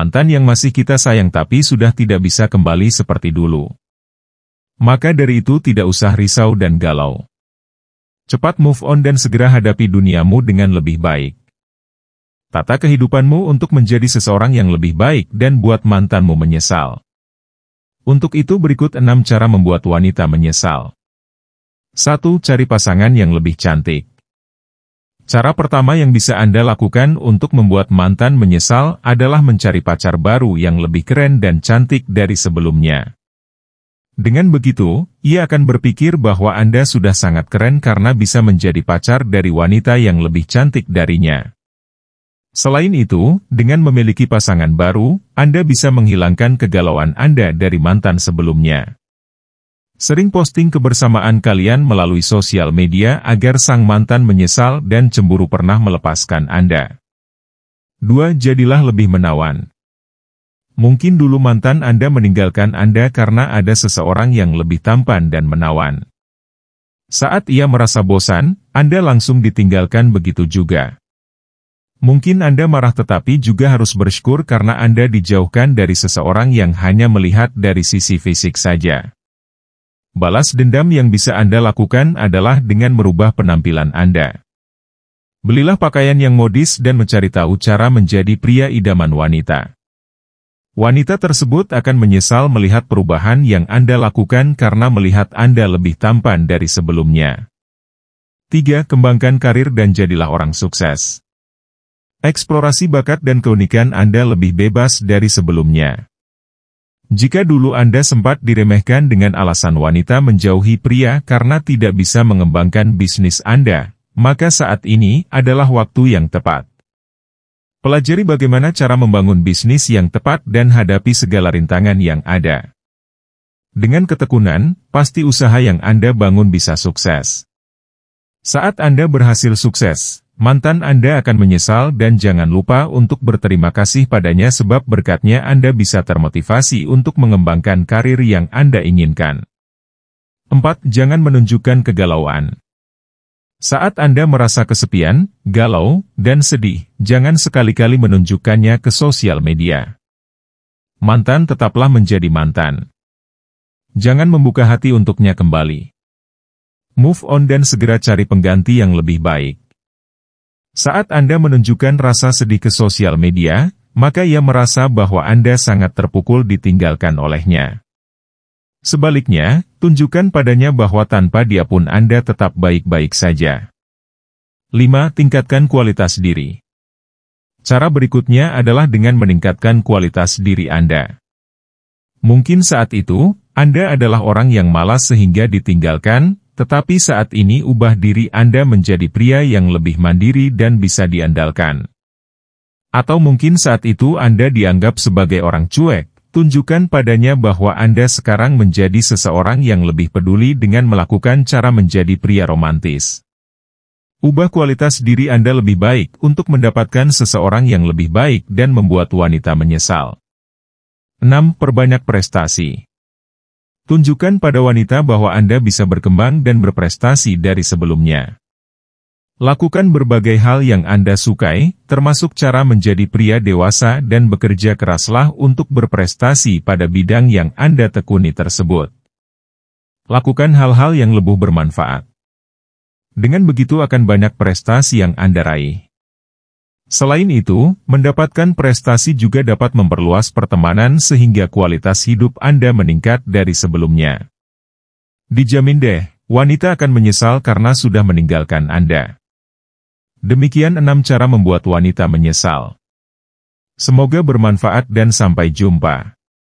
mantan yang masih kita sayang tapi sudah tidak bisa kembali seperti dulu. Maka dari itu tidak usah risau dan galau. Cepat move on dan segera hadapi duniamu dengan lebih baik. Tata kehidupanmu untuk menjadi seseorang yang lebih baik dan buat mantanmu menyesal. Untuk itu berikut 6 cara membuat wanita menyesal. 1. Cari pasangan yang lebih cantik. Cara pertama yang bisa Anda lakukan untuk membuat mantan menyesal adalah mencari pacar baru yang lebih keren dan cantik dari sebelumnya. Dengan begitu, ia akan berpikir bahwa Anda sudah sangat keren karena bisa menjadi pacar dari wanita yang lebih cantik darinya. Selain itu, dengan memiliki pasangan baru, Anda bisa menghilangkan kegalauan Anda dari mantan sebelumnya. Sering posting kebersamaan kalian melalui sosial media agar sang mantan menyesal dan cemburu pernah melepaskan Anda. 2. Jadilah lebih menawan. Mungkin dulu mantan Anda meninggalkan Anda karena ada seseorang yang lebih tampan dan menawan. Saat ia merasa bosan, Anda langsung ditinggalkan begitu juga. Mungkin Anda marah tetapi juga harus bersyukur karena Anda dijauhkan dari seseorang yang hanya melihat dari sisi fisik saja. Balas dendam yang bisa Anda lakukan adalah dengan merubah penampilan Anda. Belilah pakaian yang modis dan mencari tahu cara menjadi pria idaman wanita. Wanita tersebut akan menyesal melihat perubahan yang Anda lakukan karena melihat Anda lebih tampan dari sebelumnya. 3. Kembangkan karir dan jadilah orang sukses. Eksplorasi bakat dan keunikan Anda lebih bebas dari sebelumnya. Jika dulu Anda sempat diremehkan dengan alasan wanita menjauhi pria karena tidak bisa mengembangkan bisnis Anda, maka saat ini adalah waktu yang tepat. Pelajari bagaimana cara membangun bisnis yang tepat dan hadapi segala rintangan yang ada. Dengan ketekunan, pasti usaha yang Anda bangun bisa sukses. Saat Anda berhasil sukses, mantan Anda akan menyesal dan jangan lupa untuk berterima kasih padanya sebab berkatnya Anda bisa termotivasi untuk mengembangkan karir yang Anda inginkan. 4. Jangan menunjukkan kegalauan. Saat Anda merasa kesepian, galau, dan sedih, jangan sekali-kali menunjukkannya ke sosial media. Mantan tetaplah menjadi mantan. Jangan membuka hati untuknya kembali. Move on dan segera cari pengganti yang lebih baik. Saat Anda menunjukkan rasa sedih ke sosial media, maka ia merasa bahwa Anda sangat terpukul ditinggalkan olehnya. Sebaliknya, tunjukkan padanya bahwa tanpa dia pun Anda tetap baik-baik saja. 5. Tingkatkan kualitas diri. Cara berikutnya adalah dengan meningkatkan kualitas diri Anda. Mungkin saat itu, Anda adalah orang yang malas sehingga ditinggalkan, tetapi saat ini ubah diri Anda menjadi pria yang lebih mandiri dan bisa diandalkan. Atau mungkin saat itu Anda dianggap sebagai orang cuek, tunjukkan padanya bahwa Anda sekarang menjadi seseorang yang lebih peduli dengan melakukan cara menjadi pria romantis. Ubah kualitas diri Anda lebih baik untuk mendapatkan seseorang yang lebih baik dan membuat wanita menyesal. 6. Perbanyak prestasi Tunjukkan pada wanita bahwa Anda bisa berkembang dan berprestasi dari sebelumnya. Lakukan berbagai hal yang Anda sukai, termasuk cara menjadi pria dewasa dan bekerja keraslah untuk berprestasi pada bidang yang Anda tekuni tersebut. Lakukan hal-hal yang lebih bermanfaat. Dengan begitu akan banyak prestasi yang Anda raih. Selain itu, mendapatkan prestasi juga dapat memperluas pertemanan sehingga kualitas hidup Anda meningkat dari sebelumnya. Dijamin deh, wanita akan menyesal karena sudah meninggalkan Anda. Demikian enam cara membuat wanita menyesal. Semoga bermanfaat dan sampai jumpa.